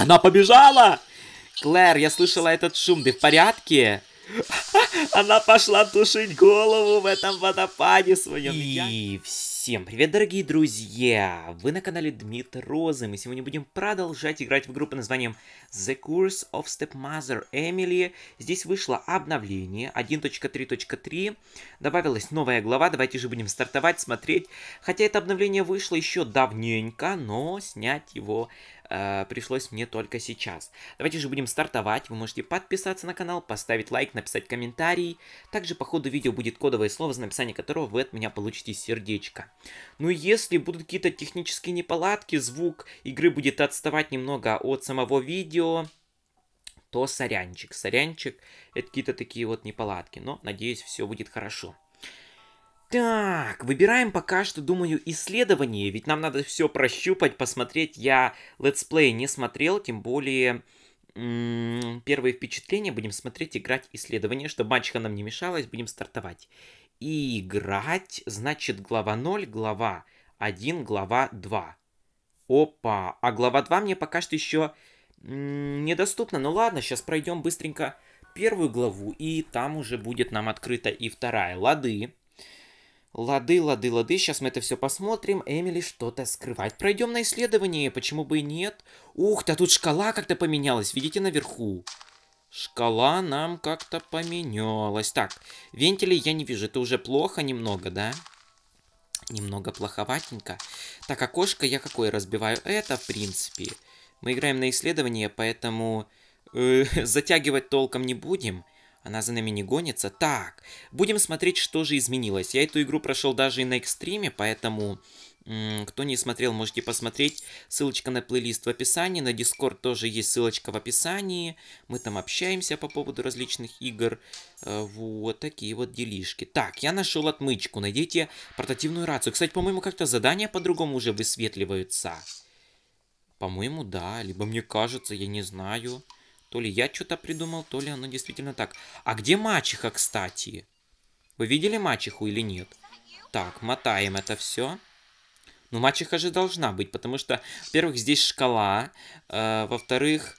Она побежала! Клэр, я слышала этот шум, ты в порядке? Она пошла тушить голову в этом водопаде своем. И всем привет, дорогие друзья! Вы на канале Дмитрий Розы. Мы сегодня будем продолжать играть в игру под названием The Curse of Stepmother Emily. Здесь вышло обновление 1.3.3. Добавилась новая глава. Давайте же будем стартовать, смотреть. Хотя это обновление вышло еще давненько, но снять его э, пришлось мне только сейчас. Давайте же будем стартовать. Вы можете подписаться на канал, поставить лайк, написать комментарий. Также по ходу видео будет кодовое слово, за написание которого вы от меня получите сердечко. Ну и если будут какие-то технические неполадки, звук игры будет отставать немного от самого видео, то сорянчик. Сорянчик это какие-то такие вот неполадки, но надеюсь все будет хорошо. Так, выбираем пока что, думаю, исследование, ведь нам надо все прощупать, посмотреть. Я летсплей не смотрел, тем более первые впечатления. Будем смотреть, играть, исследование, чтобы мачеха нам не мешалась, будем стартовать. И играть, значит, глава 0, глава 1, глава 2. Опа, а глава 2 мне пока что еще недоступна. Ну ладно, сейчас пройдем быстренько первую главу, и там уже будет нам открыта и вторая. Лады. Лады, лады, лады, сейчас мы это все посмотрим. Эмили что-то скрывать. Пройдем на исследование, почему бы и нет. Ух, да тут шкала как-то поменялась, видите, наверху. Шкала нам как-то поменялась. Так, вентили я не вижу, это уже плохо немного, да? Немного плоховатенько. Так, окошко я какое разбиваю? Это, в принципе. Мы играем на исследование, поэтому э, затягивать толком не будем. Она за нами не гонится. Так, будем смотреть, что же изменилось. Я эту игру прошел даже и на экстриме, поэтому... Кто не смотрел, можете посмотреть. Ссылочка на плейлист в описании. На Discord тоже есть ссылочка в описании. Мы там общаемся по поводу различных игр. Э, вот такие вот делишки. Так, я нашел отмычку. Найдите портативную рацию. Кстати, по-моему, как-то задания по-другому уже высветливаются. По-моему, да. Либо мне кажется, я не знаю. То ли я что-то придумал, то ли оно действительно так. А где мачеха, кстати? Вы видели мачеху или нет? Так, мотаем это все. Ну, мачеха же должна быть, потому что, во-первых, здесь шкала, э, во-вторых,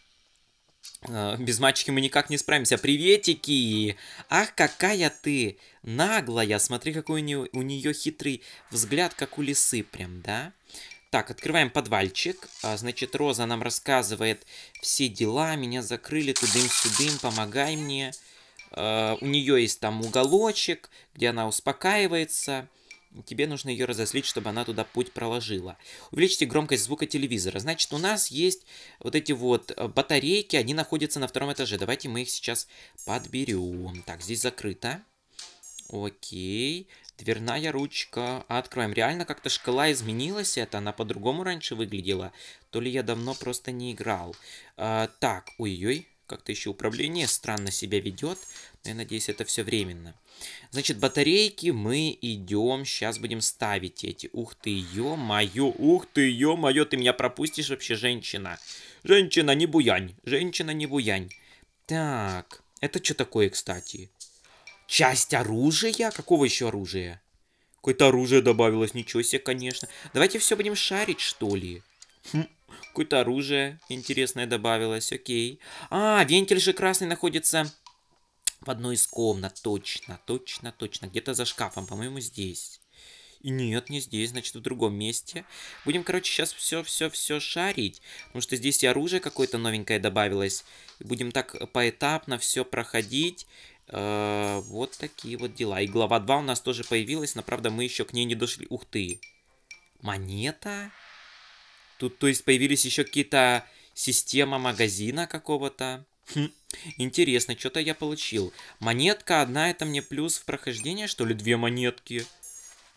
э, без мачехи мы никак не справимся. Приветики! Ах, какая ты наглая! Смотри, какой у нее, у нее хитрый взгляд, как у лисы прям, да? Да. Так, открываем подвальчик. А, значит, Роза нам рассказывает все дела. Меня закрыли тудым-сюдым, помогай мне. А, у нее есть там уголочек, где она успокаивается. Тебе нужно ее разослить, чтобы она туда путь проложила. Увеличьте громкость звука телевизора. Значит, у нас есть вот эти вот э, батарейки, они находятся на втором этаже. Давайте мы их сейчас подберем. Так, здесь закрыто. Окей. Дверная ручка. А откроем. Реально как-то шкала изменилась это. Она по-другому раньше выглядела. То ли я давно просто не играл. А, так, ой-ой. Как-то еще управление странно себя ведет. Но я надеюсь, это все временно. Значит, батарейки мы идем. Сейчас будем ставить эти. Ух ты, ё-моё. Ух ты, ё-моё. Ты меня пропустишь вообще, женщина. Женщина, не буянь. Женщина, не буянь. Так. Это что такое, кстати? Часть оружия? Какого еще оружия? Какое-то оружие добавилось, ничего себе, конечно. Давайте все будем шарить, что ли? Хм, какое-то оружие интересное добавилось, окей. А, вентиль же красный находится в одной из комнат, точно, точно, точно. Где-то за шкафом, по-моему, здесь. И нет, не здесь, значит, в другом месте. Будем, короче, сейчас все-все-все шарить, потому что здесь и оружие какое-то новенькое добавилось. И будем так поэтапно все проходить, а, вот такие вот дела. И глава 2 у нас тоже появилась, но правда мы еще к ней не дошли. Ух ты! Монета? Тут, то есть, появились еще какие-то система магазина какого-то. Хм, интересно, что-то я получил. Монетка одна, это мне плюс в прохождение, что ли, две монетки?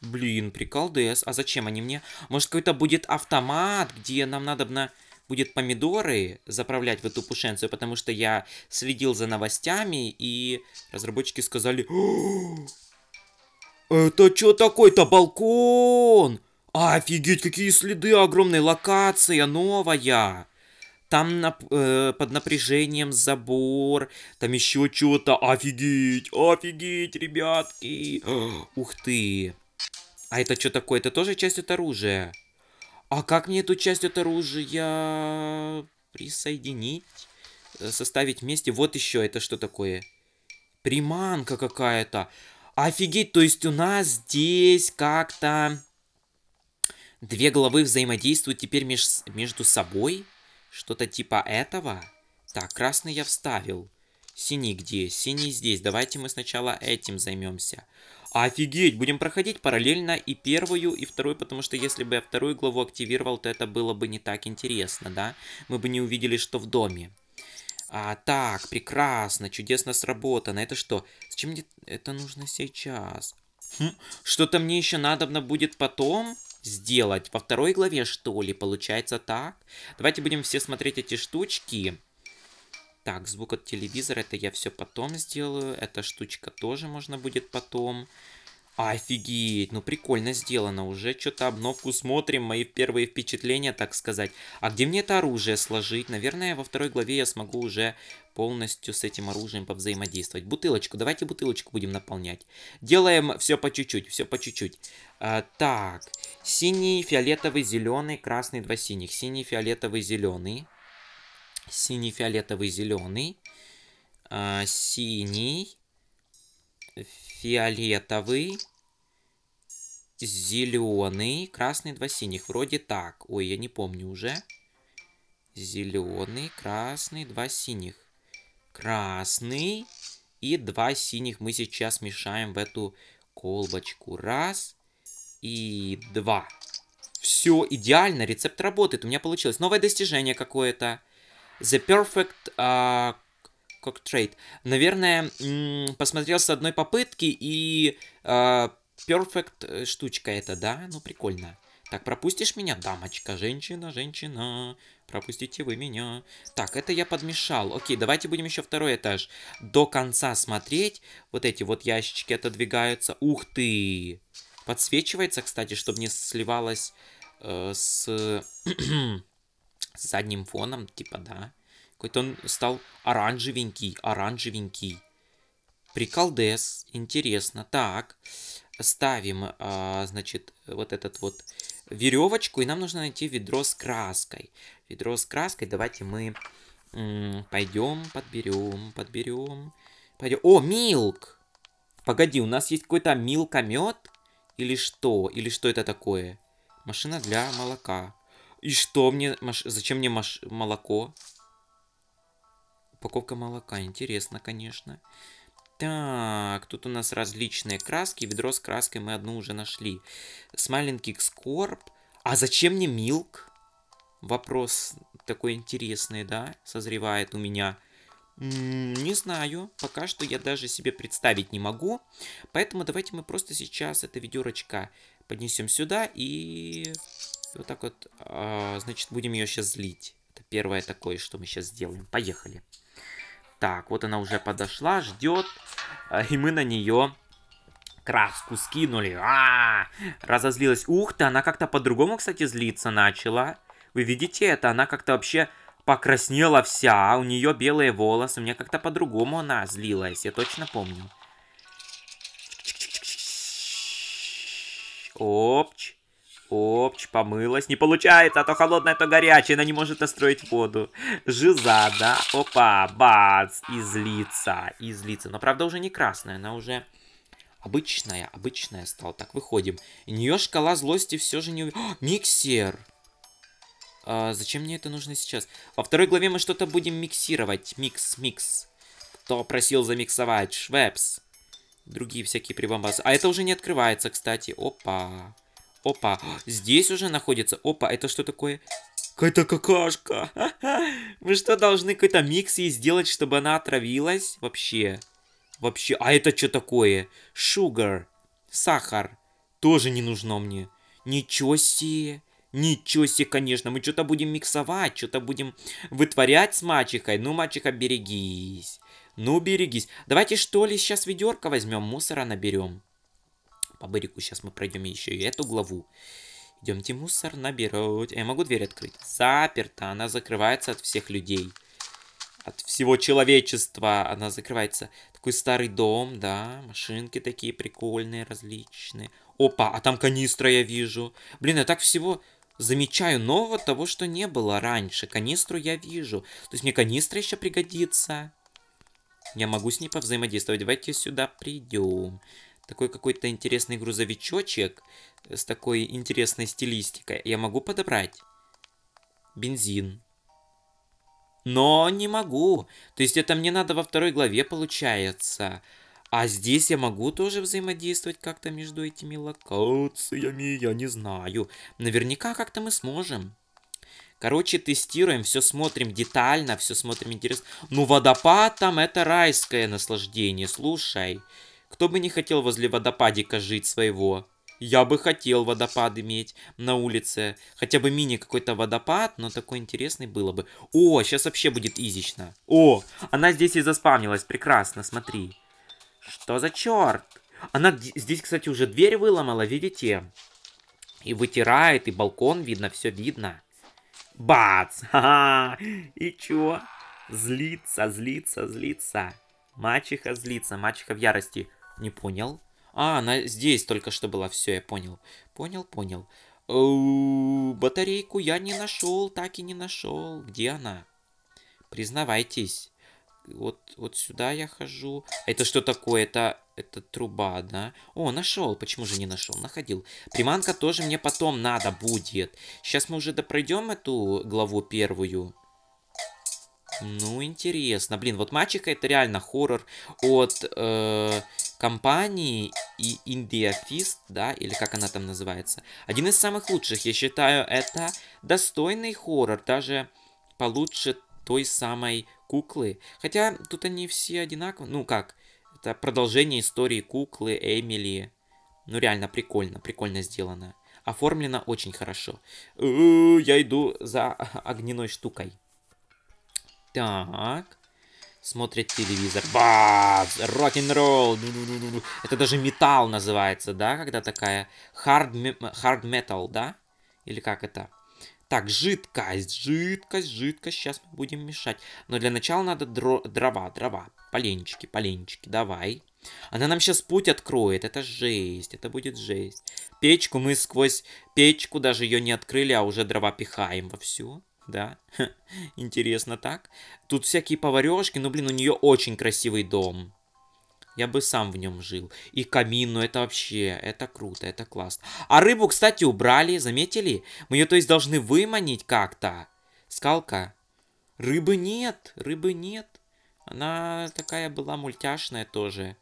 Блин, прикол ДС. А зачем они мне? Может, какой-то будет автомат, где нам надо на будет помидоры заправлять в эту пушенцию, потому что я следил за новостями, и разработчики сказали... Это что такой-то балкон? Офигеть, какие следы огромной локация новая. Там нап э, под напряжением забор, там еще что-то. Офигеть, офигеть, ребятки. Ух ты. А это что такое? Это тоже часть от оружия? А как мне эту часть от оружия присоединить? Э, составить вместе? Вот еще это что такое? Приманка какая-то. Офигеть, то есть у нас здесь как-то... Две головы взаимодействуют теперь меж... между собой? Что-то типа этого? Так, красный я вставил. Синий где? Синий здесь. Давайте мы сначала этим займемся. Офигеть, будем проходить параллельно и первую, и вторую, потому что если бы я вторую главу активировал, то это было бы не так интересно, да? Мы бы не увидели, что в доме. А, так, прекрасно, чудесно сработано. Это что? С чем мне это нужно сейчас? Хм, Что-то мне еще надобно будет потом сделать. Во второй главе, что ли, получается так? Давайте будем все смотреть эти штучки. Так, звук от телевизора, это я все потом сделаю. Эта штучка тоже можно будет потом. Офигеть, ну прикольно сделано. Уже что-то обновку смотрим, мои первые впечатления, так сказать. А где мне это оружие сложить? Наверное, во второй главе я смогу уже полностью с этим оружием повзаимодействовать. Бутылочку, давайте бутылочку будем наполнять. Делаем все по чуть-чуть, все по чуть-чуть. А, так, синий, фиолетовый, зеленый, красный, два синих. Синий, фиолетовый, зеленый синий, фиолетовый, зеленый, а, синий, фиолетовый, зеленый, красный, два синих. Вроде так. Ой, я не помню уже. Зеленый, красный, два синих. Красный и два синих мы сейчас мешаем в эту колбочку. Раз и два. Все идеально, рецепт работает. У меня получилось новое достижение какое-то. The Perfect uh, а, Cocktrade. Наверное, посмотрел с одной попытки и uh, Perfect э, штучка это, да? Ну, прикольно. Так, пропустишь меня, дамочка, женщина, женщина, пропустите вы меня. Так, это я подмешал. Окей, давайте будем еще второй этаж до конца смотреть. Вот эти вот ящички отодвигаются. Ух ты! Подсвечивается, кстати, чтобы не сливалось э, с... с задним фоном, типа, да. Какой-то он стал оранжевенький, оранжевенький. Приколдес, интересно. Так, ставим, а, значит, вот этот вот веревочку, и нам нужно найти ведро с краской. Ведро с краской, давайте мы пойдем, подберем, подберем. Пойдем. О, милк! Погоди, у нас есть какой-то милкомет? Или что? Или что это такое? Машина для молока. И что мне... Зачем мне молоко? Упаковка молока. Интересно, конечно. Так, тут у нас различные краски. Ведро с краской мы одну уже нашли. Smiling Kicks Corp. А зачем мне милк? Вопрос такой интересный, да? Созревает у меня. Не знаю, пока что я даже себе представить не могу. Поэтому давайте мы просто сейчас это ведерочко поднесем сюда и вот так вот, а, значит, будем ее сейчас злить. Это первое такое, что мы сейчас сделаем. Поехали. Так, вот она уже подошла, ждет. А, и мы на нее краску скинули. А, -а, а Разозлилась. Ух ты, она как-то по-другому, кстати, злиться начала. Вы видите это? Она как-то вообще покраснела вся. У нее белые волосы. У меня как-то по-другому она злилась. Я точно помню. Опч. Опч, помылась. Не получается, а то холодная, а то горячая. Она не может настроить воду. Жиза, да? Опа, бац, из лица, из лица. Но, правда, уже не красная, она уже обычная, обычная стала. Так, выходим. У нее шкала злости все же не... О, миксер! А, зачем мне это нужно сейчас? Во второй главе мы что-то будем миксировать. Микс, микс. Кто просил замиксовать? Швепс. Другие всякие прибамбасы. А это уже не открывается, кстати. Опа. Опа, здесь уже находится. Опа, это что такое? Какая-то какашка. Мы что, должны какой-то микс ей сделать, чтобы она отравилась? Вообще. Вообще. А это что такое? Шугар. Сахар. Тоже не нужно мне. Ничего себе. Ничего себе, конечно. Мы что-то будем миксовать, что-то будем вытворять с мачехой. Ну, мачеха, берегись. Ну, берегись. Давайте что ли сейчас ведерко возьмем, мусора наберем. По Берику сейчас мы пройдем еще и эту главу. Идемте мусор набирать. Я могу дверь открыть? Заперта. Она закрывается от всех людей. От всего человечества она закрывается. Такой старый дом, да. Машинки такие прикольные, различные. Опа, а там канистра я вижу. Блин, я так всего замечаю нового того, что не было раньше. Канистру я вижу. То есть мне канистра еще пригодится. Я могу с ней повзаимодействовать. Давайте сюда придем такой какой-то интересный грузовичочек э, с такой интересной стилистикой. Я могу подобрать бензин. Но не могу. То есть это мне надо во второй главе получается. А здесь я могу тоже взаимодействовать как-то между этими локациями, я не знаю. Наверняка как-то мы сможем. Короче, тестируем, все смотрим детально, все смотрим интересно. Ну, водопад там это райское наслаждение, слушай. Слушай. Кто бы не хотел возле водопадика жить своего? Я бы хотел водопад иметь на улице. Хотя бы мини какой-то водопад, но такой интересный было бы. О, сейчас вообще будет изично. О, она здесь и заспавнилась. Прекрасно, смотри. Что за черт? Она здесь, кстати, уже дверь выломала, видите? И вытирает, и балкон видно, все видно. Бац! Ха-ха! И чё? Злится, злится, злится. Мачеха злится, мачеха в ярости. Не понял. А, она здесь только что была. Все, я понял. Понял, понял. Оу, э, батарейку я не нашел, так и не нашел. Где она? Признавайтесь. Вот, вот сюда я хожу. Это что такое? Это, это труба, да? О, нашел. Почему же не нашел? Находил. Приманка тоже мне потом надо будет. Сейчас мы уже допройдем эту главу первую. Ну, интересно. Блин, вот мальчика это реально хоррор от... Э компании и Индиафист, да, или как она там называется. Один из самых лучших, я считаю, это достойный хоррор, даже получше той самой куклы. Хотя тут они все одинаковы, ну как, это продолжение истории куклы Эмили. Ну реально прикольно, прикольно сделано. Оформлено очень хорошо. Э, я иду за огненной штукой. Так. Смотрит телевизор. Рок-н-ролл. Это даже металл называется, да? Когда такая hard, hard metal, да? Или как это? Так, жидкость, жидкость, жидкость. Сейчас мы будем мешать. Но для начала надо дро дрова, дрова. Поленчики, поленчики, давай. Она нам сейчас путь откроет. Это жесть, это будет жесть. Печку мы сквозь печку даже ее не открыли, а уже дрова пихаем во всю. Да, интересно так. Тут всякие поварешки, но, блин, у нее очень красивый дом. Я бы сам в нем жил. И камин, ну это вообще, это круто, это классно. А рыбу, кстати, убрали, заметили? Мы ее, то есть, должны выманить как-то. Скалка. Рыбы нет, рыбы нет. Она такая была мультяшная тоже.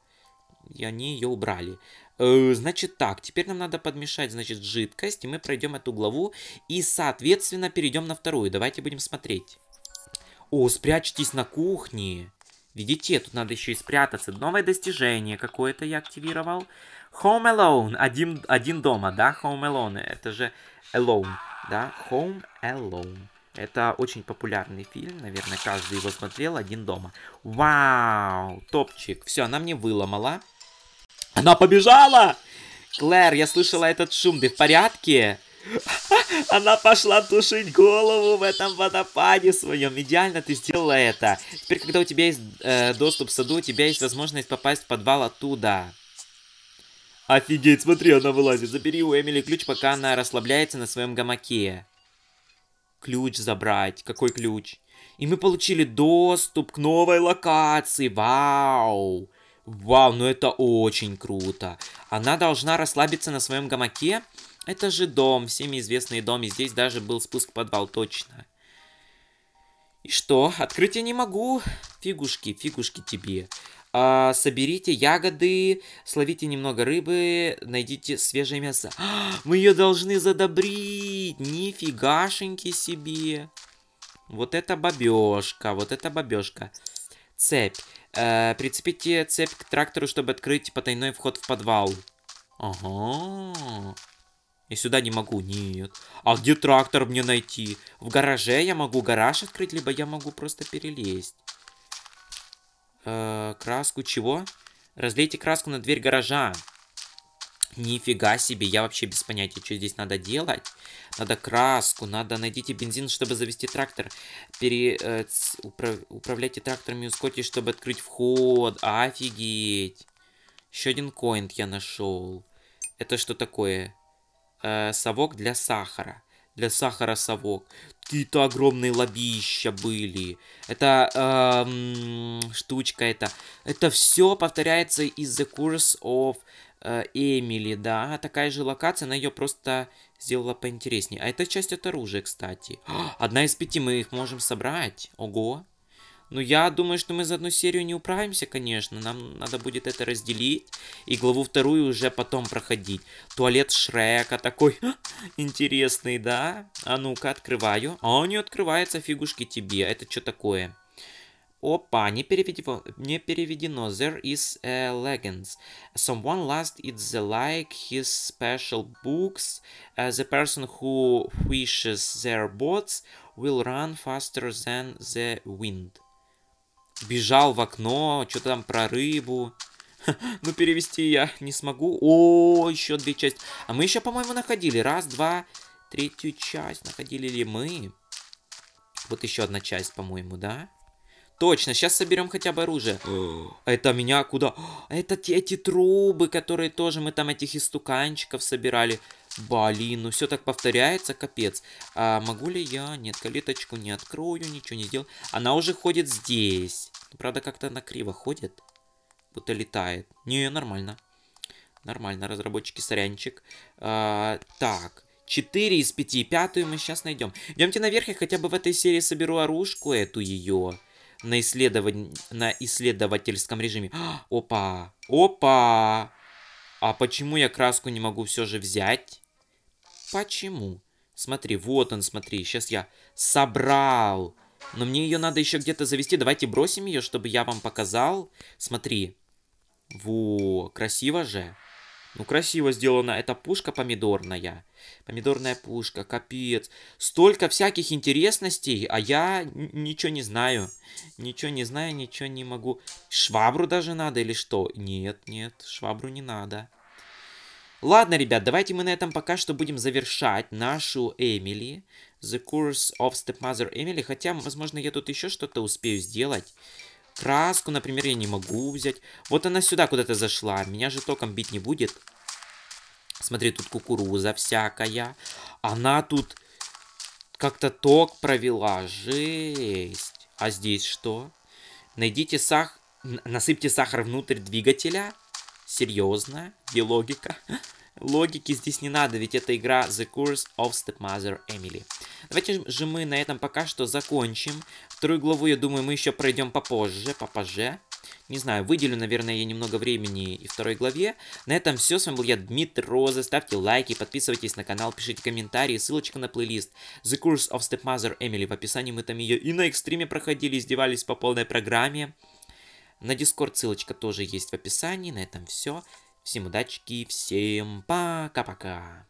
И они ее убрали. Э, значит так, теперь нам надо подмешать, значит, жидкость, и мы пройдем эту главу, и, соответственно, перейдем на вторую. Давайте будем смотреть. О, спрячьтесь на кухне. Видите, тут надо еще и спрятаться. Новое достижение какое-то я активировал. Home Alone. Один, один дома, да? Home Alone. Это же Alone, да? Home Alone. Это очень популярный фильм, наверное, каждый его смотрел, один дома. Вау, топчик. Все, она мне выломала. Она побежала! Клэр, я слышала этот шум, ты в порядке? Она пошла тушить голову в этом водопаде своем. Идеально ты сделала это. Теперь, когда у тебя есть э, доступ к саду, у тебя есть возможность попасть в подвал оттуда. Офигеть, смотри, она вылазит. Забери у Эмили ключ, пока она расслабляется на своем гамаке. Ключ забрать. Какой ключ? И мы получили доступ к новой локации. Вау! Вау, ну это очень круто. Она должна расслабиться на своем гамаке. Это же дом, всеми известный дом. И здесь даже был спуск в подвал, точно. И что? Открыть я не могу. Фигушки, фигушки тебе. А, соберите ягоды, словите немного рыбы, найдите свежее мясо. А, мы ее должны задобрить. Нифигашеньки себе. Вот это бабешка, вот это бабешка. Цепь. Э, прицепите цепь к трактору, чтобы открыть потайной вход в подвал. Ага. И сюда не могу, нет. А где трактор мне найти? В гараже я могу гараж открыть, либо я могу просто перелезть. Э, краску чего? Разлейте краску на дверь гаража. Нифига себе, я вообще без понятия, что здесь надо делать. Надо краску, надо найдите бензин, чтобы завести трактор. Пере, э, ц, управ, управляйте тракторами Ускоти, чтобы открыть вход. Офигеть. Еще один коинт я нашел. Это что такое? Э, совок для сахара. Для сахара совок. Какие-то огромные лобища были. Это эм, штучка это. Это все повторяется из The Curse of Э, Эмили, да, такая же локация, она ее просто сделала поинтереснее. А это часть от оружия, кстати. Одна из пяти, мы их можем собрать. Ого. Ну, я думаю, что мы за одну серию не управимся, конечно. Нам надо будет это разделить. И главу вторую уже потом проходить. Туалет Шрека такой интересный, да? А ну-ка, открываю. А он не открывается, фигушки тебе. Это что такое? Опа, не переведено, не переведено. There is a legend. Someone lost it's like his special books. Uh, the person who wishes their boats will run faster than the wind. Бежал в окно, что-то там про рыбу. ну, перевести я не смогу. О, еще две части. А мы еще, по-моему, находили. Раз, два, третью часть находили ли мы? Вот еще одна часть, по-моему, да? Да. Точно, сейчас соберем хотя бы оружие. Э. Это меня куда? А это те, эти трубы, которые тоже мы там этих истуканчиков собирали. Блин, ну все так повторяется, капец. А могу ли я? Нет, калиточку не открою, ничего не сделаю. Она уже ходит здесь. Правда, как-то она криво ходит. Будто летает. Не, нормально. Нормально, разработчики, сорянчик. А, так, 4 из 5, пятую мы сейчас найдем. Идемте наверх, я хотя бы в этой серии соберу оружку эту ее на, исследов... на исследовательском режиме. опа! Опа! А почему я краску не могу все же взять? Почему? Смотри, вот он, смотри. Сейчас я собрал. Но мне ее надо еще где-то завести. Давайте бросим ее, чтобы я вам показал. Смотри. Во, красиво же. Ну, красиво сделана эта пушка помидорная. Помидорная пушка, капец. Столько всяких интересностей, а я ничего не знаю. Ничего не знаю, ничего не могу. Швабру даже надо или что? Нет, нет, швабру не надо. Ладно, ребят, давайте мы на этом пока что будем завершать нашу Эмили. The Course of Stepmother Emily, Хотя, возможно, я тут еще что-то успею сделать. Краску, например, я не могу взять. Вот она сюда куда-то зашла. Меня же током бить не будет. Смотри, тут кукуруза всякая. Она тут как-то ток провела. Жесть. А здесь что? Найдите сахар, Насыпьте сахар внутрь двигателя. Серьезно? Где логика? логики здесь не надо, ведь это игра The Curse of Stepmother Emily. Давайте же мы на этом пока что закончим. Вторую главу, я думаю, мы еще пройдем попозже, попозже. Не знаю, выделю, наверное, я немного времени и второй главе. На этом все. С вами был я, Дмитрий Роза. Ставьте лайки, подписывайтесь на канал, пишите комментарии. Ссылочка на плейлист The Curse of Stepmother Emily в описании. Мы там ее и на экстриме проходили, издевались по полной программе. На Discord ссылочка тоже есть в описании. На этом все. Всем удачки, всем пока-пока.